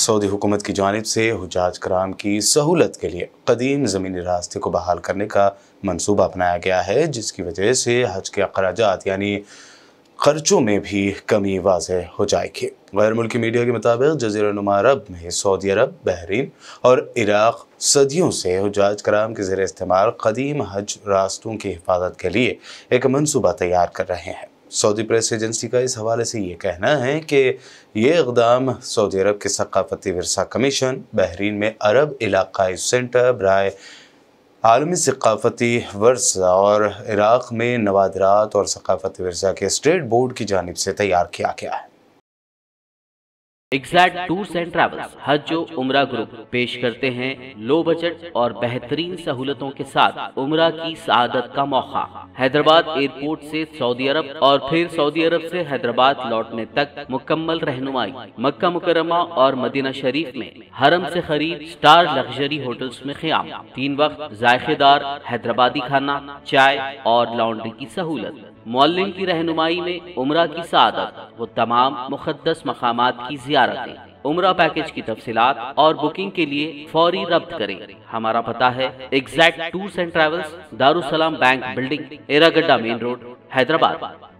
Saudi हुकूमत की जानब से हजाज कराम की सहूलत के लिए कदीम ज़मीनी रास्ते को बहाल करने का मनसूबा अपनाया गया है जिसकी वजह से हज के अखराज यानी खर्चों में भी कमी वाज हो जाएगी गैर मुल्की मीडिया के मुताबिक जजीर नुमा अरब में सऊदी अरब बहरीन और इराक़ सदियों से हजाज कराम के ज़र इस्तेमाल कदीम हज रास्तों की हिफाजत के लिए एक मनसूबा तैयार कर रहे हैं सऊदी प्रेस एजेंसी का इस हवाले से ये कहना है कि ये इकदाम सऊदी अरब के सकाफती वरसा कमीशन बहरीन में अरब इलाकई सेंटर ब्राय आलमी सकाफती वर्सा और इराक़ में नवादरात और सकाफती वर्सा के स्टेट बोर्ड की जानब से तैयार किया गया है एग्जैक्ट टूर्स एंड ट्रैवल्स हज जो उम्र ग्रुप पेश करते हैं लो बजट और बेहतरीन सहूलतों के साथ उम्र की सदत का मौका हैदराबाद एयरपोर्ट से सऊदी अरब और फिर सऊदी अरब से हैदराबाद लौटने तक मुकम्मल रहनुमाई मक्का मुकरमा और मदीना शरीफ में हरम से खरीद स्टार लग्जरी होटल्स में क्याम तीन वक्त जायकेदार हैदराबादी खाना चाय और लॉन्ड्री की सहूलत मॉलिन की रहनुमाई में उमरा की सादत वो तमाम मुकदस मकाम की जियारत उम्र पैकेज की तफसीत और बुकिंग के लिए फौरी रब्त करें हमारा पता है exact tours and travels Darussalam bank building Erragadda main road Hyderabad